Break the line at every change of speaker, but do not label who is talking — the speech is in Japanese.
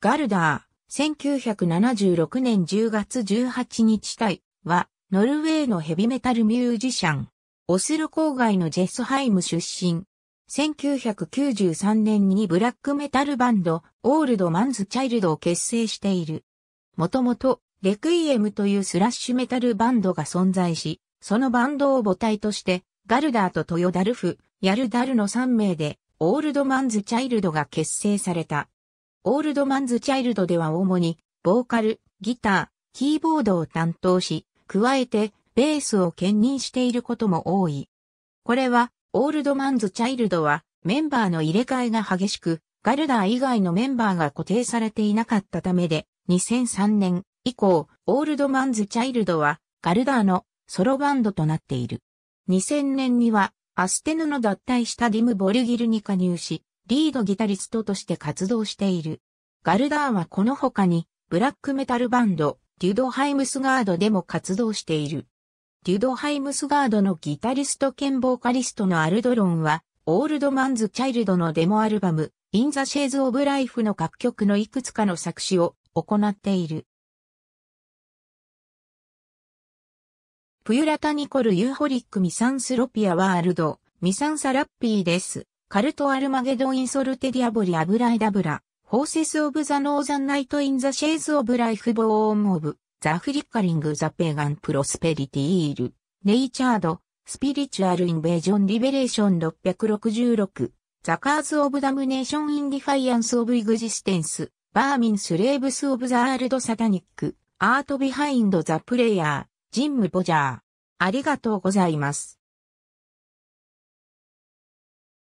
ガルダー、1976年10月18日隊は、
ノルウェーのヘビメタルミュージシャン。オスロ郊外のジェスハイム出身。1993年にブラックメタルバンド、オールドマンズ・チャイルドを結成している。もともと、レクイエムというスラッシュメタルバンドが存在し、そのバンドを母体として、ガルダーとトヨダルフ、ヤルダルの3名で、オールドマンズ・チャイルドが結成された。オールドマンズ・チャイルドでは主に、ボーカル、ギター、キーボードを担当し、加えて、ベースを兼任していることも多い。これは、オールドマンズ・チャイルドは、メンバーの入れ替えが激しく、ガルダー以外のメンバーが固定されていなかったためで、2003年以降、オールドマンズ・チャイルドは、ガルダーのソロバンドとなっている。2000年には、アステヌの脱退したディム・ボルギルに加入し、リードギタリストとして活動している。ガルダーはこの他に、ブラックメタルバンド、デュドハイムスガードでも活動している。デュドハイムスガードのギタリスト兼ボーカリストのアルドロンは、オールドマンズ・チャイルドのデモアルバム、イン・ザ・シェイズ・オブ・ライフの楽曲のいくつかの
作詞を行っている。
プユラタニコル・ユーホリック・ミサンスロピア・ワールド、ミサンサラッピーです。カルト・アルマゲド・ン・イン・ソルテ・ディアボリ・アブライ・ダブラ、ホーセス・オブ・ザ・ノーザン・ナイト・イン・ザ・シェイズ・オブ・ライフ・ボーン・オブ、ザ・フリッカリング・ザ・ペーガン・プロスペリティ・イール、ネイチャード、スピリチュアル・インベージョン・リベレーション666、ザ・カーズ・オブ・ダムネーション・イン・ディファイアンス・オブ・イグジステンス、バーミン・スレーブス・オブ・ザ・アールド・サタニック、アート・ビハインド・ザ・プレイヤー、ジンム・
ボ
ジャー。ありがとうございます。